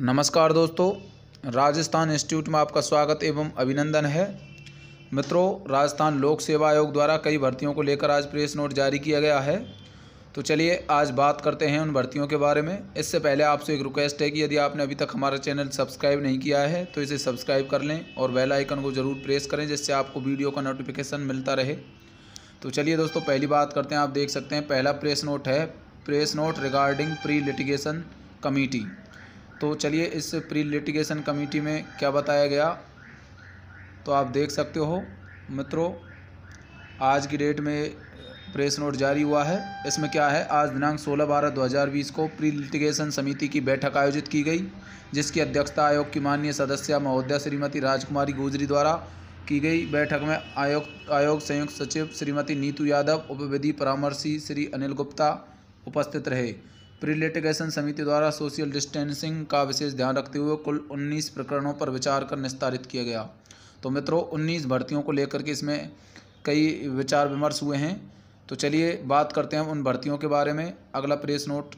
नमस्कार दोस्तों राजस्थान इंस्टीट्यूट में आपका स्वागत एवं अभिनंदन है मित्रों राजस्थान लोक सेवा आयोग द्वारा कई भर्तियों को लेकर आज प्रेस नोट जारी किया गया है तो चलिए आज बात करते हैं उन भर्तियों के बारे में इससे पहले आपसे एक रिक्वेस्ट है कि यदि आपने अभी तक हमारा चैनल सब्सक्राइब नहीं किया है तो इसे सब्सक्राइब कर लें और बेलाइकन आइकन को ज़रूर प्रेस करें जिससे आपको वीडियो का नोटिफिकेशन मिलता रहे तो चलिए दोस्तों पहली बात करते हैं आप देख सकते हैं पहला प्रेस नोट है press note regarding pre litigation committee तो चलिए इस प्री लिटिगेशन कमेटी में क्या बताया गया तो आप देख सकते हो मित्रों आज की डेट में प्रेस नोट जारी हुआ है इसमें क्या है आज दिनांक 16 बारह 2020 को प्री लिटिगेशन समिति की बैठक आयोजित की गई जिसकी अध्यक्षता आयोग की माननीय सदस्य महोदया श्रीमती राजकुमारी गुजरी द्वारा की गई बैठक में आयोग आयोग संयुक्त सचिव श्रीमती नीतू यादव उपविधि परामर्शी श्री अनिल गुप्ता उपस्थित रहे प्रिलिटिगेशन समिति द्वारा सोशल डिस्टेंसिंग का विशेष ध्यान रखते हुए कुल उन्नीस प्रकरणों पर विचार कर निस्तारित किया गया तो मित्रों उन्नीस भर्तियों को लेकर के इसमें कई विचार विमर्श हुए हैं तो चलिए बात करते हैं उन भर्तियों के बारे में अगला प्रेस नोट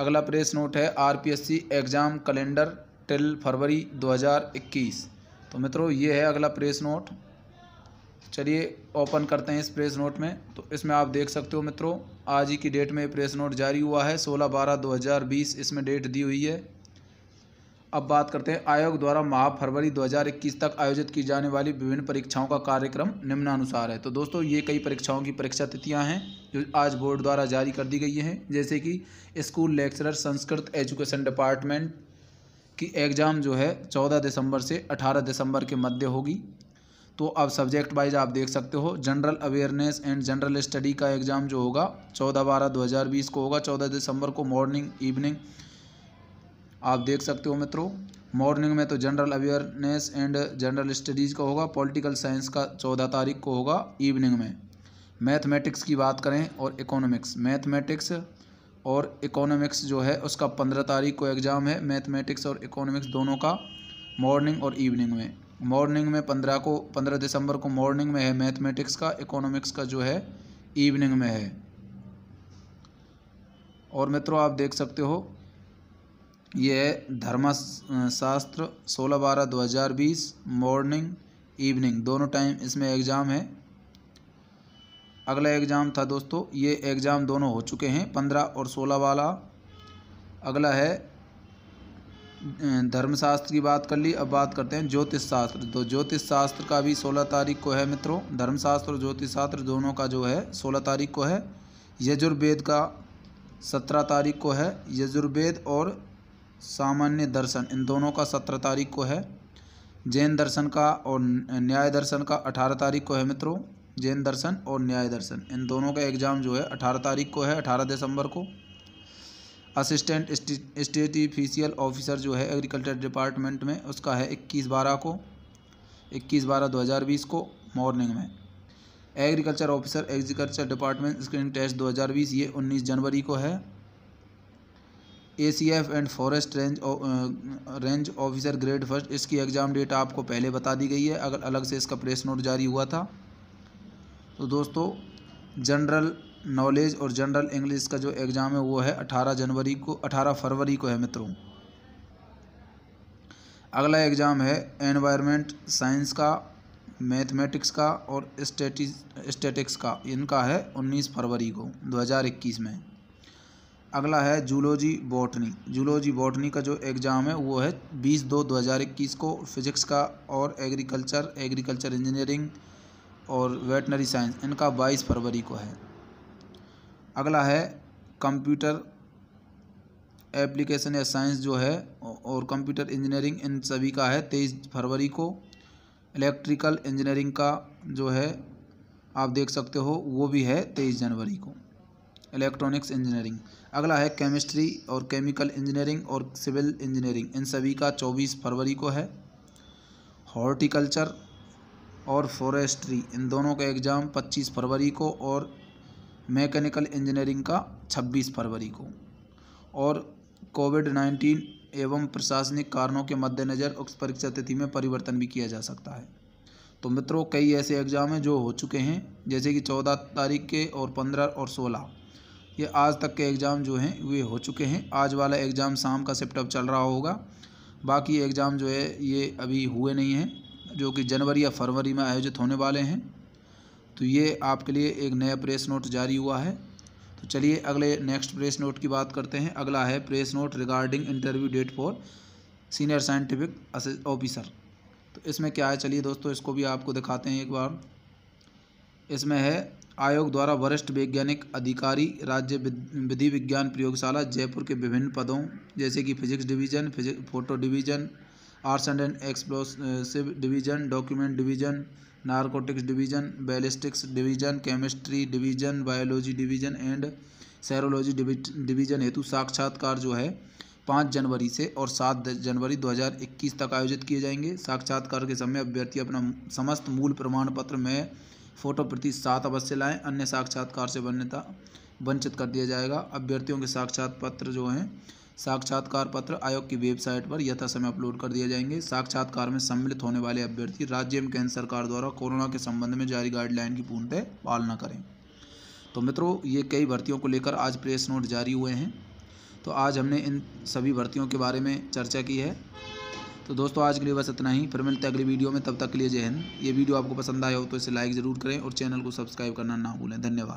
अगला प्रेस नोट है R exam calendar till February 2021 तो मित्रों ये है अगला प्रेस नोट चलिए ओपन करते हैं इस प्रेस नोट में तो इसमें आप देख सकते हो मित्रों आज ही की डेट में प्रेस नोट जारी हुआ है सोलह बारह दो हज़ार बीस इसमें डेट दी हुई है अब बात करते हैं आयोग द्वारा माह फरवरी 2021 तक आयोजित की जाने वाली विभिन्न परीक्षाओं का कार्यक्रम निम्नानुसार है तो दोस्तों ये कई परीक्षाओं की परीक्षा तिथियां हैं जो आज बोर्ड द्वारा जारी कर दी गई हैं जैसे कि school lecturer Sanskrit education department की एग्ज़ाम जो है 14 दिसंबर से 18 दिसंबर के मध्य होगी तो अब सब्जेक्ट वाइज आप देख सकते हो general awareness and general study का एग्ज़ाम जो होगा चौदह बारह दो हज़ार बीस को होगा चौदह दिसंबर को मॉर्निंग इवनिंग आप देख सकते हो मित्रों मॉर्निंग में तो general awareness and general studies का होगा पॉलिटिकल साइंस का चौदह तारीख को होगा इवनिंग में मैथमेटिक्स की बात करें और इकोनॉमिक्स मैथमेटिक्स और इकोनॉमिक्स जो है उसका पंद्रह तारीख को एग्ज़ाम है मैथमेटिक्स और इकोनॉमिक्स दोनों का मॉर्निंग और इवनिंग में मॉर्निंग में पंद्रह को पंद्रह दिसंबर को मॉर्निंग में है मैथमेटिक्स का इकोनॉमिक्स का जो है इवनिंग में है और मित्रों आप देख सकते हो ये है धर्मशास्त्र सोलह बारह दो हज़ार बीस मॉर्निंग इवनिंग दोनों टाइम इसमें एग्ज़ाम है अगला एग्ज़ाम था दोस्तों ये एग्ज़ाम दोनों हो चुके हैं पंद्रह और सोलह वाला अगला है अं, धर्मशास्त्र की बात कर ली अब बात करते हैं ज्योतिष शास्त्र तो ज्योतिष शास्त्र का भी सोलह तारीख को है मित्रों धर्मशास्त्र और ज्योतिष शास्त्र दोनों का जो है सोलह तारीख को है यजुर्वेद का सत्रह तारीख को है यजुर्वेद और सामान्य दर्शन इन दोनों का सत्रह तारीख को है जैन दर्शन का और न्याय दर्शन का अठारह तारीख को है मित्रों जैन दर्शन और न्याय दर्शन इन दोनों का एग्ज़ाम जो है अठारह तारीख को है अठारह दिसंबर को असिस्टेंट स्टेटिफिशियल ऑफिसर जो है एग्रीकल्चर डिपार्टमेंट में उसका है इक्कीस बारह को इक्कीस बारह दो हज़ार बीस को मॉर्निंग में agriculture officer agriculture department screening test दो हज़ार बीस ये उन्नीस जनवरी को है A C F and forest range range officer grade first इसकी एग्ज़ाम डेट आपको पहले बता दी गई है अगर अलग से इसका प्रेस नोट जारी हुआ था तो दोस्तों जनरल नॉलेज और जनरल इंग्लिश का जो एग्ज़ाम है वो है अठारह जनवरी को अठारह फरवरी को है मित्रों अगला एग्ज़ाम है एनवायरनमेंट साइंस का मैथमेटिक्स का और स्टेटिक्स का इनका है 19 फरवरी को 2021 में अगला है जूलॉजी बॉटनी जूलॉजी बॉटनी का जो एग्ज़ाम है वो है 20 दो 2021 को फिजिक्स का और एग्रीकल्चर एग्रीकल्चर इंजीनियरिंग और वेटनरी साइंस इनका 22 फरवरी को है अगला है कंप्यूटर एप्लीकेशन या साइंस जो है और कंप्यूटर इंजीनियरिंग इन सभी का है तेईस फरवरी को इलेक्ट्रिकल इंजीनियरिंग का जो है आप देख सकते हो वो भी है तेईस जनवरी को इलेक्ट्रॉनिक्स इंजीनियरिंग अगला है केमिस्ट्री और केमिकल इंजीनियरिंग और सिविल इंजीनियरिंग इन सभी का चौबीस फरवरी को है हॉर्टिकल्चर और फॉरेस्ट्री इन दोनों का एग्ज़ाम पच्चीस फरवरी को और मैकेनिकल इंजीनियरिंग का 26 फरवरी को और कोविड 19 एवं प्रशासनिक कारणों के मद्देनज़र उक्त परीक्षा तिथि में परिवर्तन भी किया जा सकता है तो मित्रों कई ऐसे एग्ज़ाम हैं जो हो चुके हैं जैसे कि चौदह तारीख के और पंद्रह और सोलह ये आज तक के एग्ज़ाम जो हैं वे हो चुके हैं आज वाला एग्ज़ाम शाम का सेप्टअप चल रहा होगा बाकी एग्ज़ाम जो है ये अभी हुए नहीं हैं जो कि जनवरी या फरवरी में आयोजित होने वाले हैं तो ये आपके लिए एक नया प्रेस नोट जारी हुआ है तो चलिए अगले नेक्स्ट प्रेस नोट की बात करते हैं अगला है press note regarding interview date for senior scientific officer तो इसमें क्या है चलिए दोस्तों इसको भी आपको दिखाते हैं एक बार इसमें है आयोग द्वारा वरिष्ठ वैज्ञानिक अधिकारी राज्य विधि विज्ञान प्रयोगशाला जयपुर के विभिन्न पदों जैसे कि physics division physic photo division arts and and explosive division document division narcotics division ballistics division chemistry division biology division and serology division हेतु साक्षात्कार जो है पाँच जनवरी से और सात जनवरी 2021 तक आयोजित किए जाएंगे साक्षात्कार के समय अभ्यर्थी अपना समस्त मूल प्रमाण पत्र में फोटो प्रति सात अवश्य लाएँ अन्य साक्षात्कार से वन्यता वंचित कर दिया जाएगा अभ्यर्थियों के साक्षात्पत्र पत्र जो हैं साक्षात्कार पत्र आयोग की वेबसाइट पर यथासमय अपलोड कर दिए जाएंगे साक्षात्कार में सम्मिलित होने वाले अभ्यर्थी राज्य एवं केंद्र सरकार द्वारा कोरोना के संबंध में जारी गाइडलाइन की पूर्णतः पालना करें तो मित्रों ये कई भर्तियों को लेकर आज प्रेस नोट जारी हुए हैं तो आज हमने इन सभी भर्तियों के बारे में चर्चा की है तो दोस्तों आज के लिए बस इतना ही फिर मिलते अगली वीडियो में तब तक के लिए जय हिंद ये वीडियो आपको पसंद आया हो तो इसे लाइक ज़रूर करें और चैनल को सब्सक्राइब करना ना भूलें धन्यवाद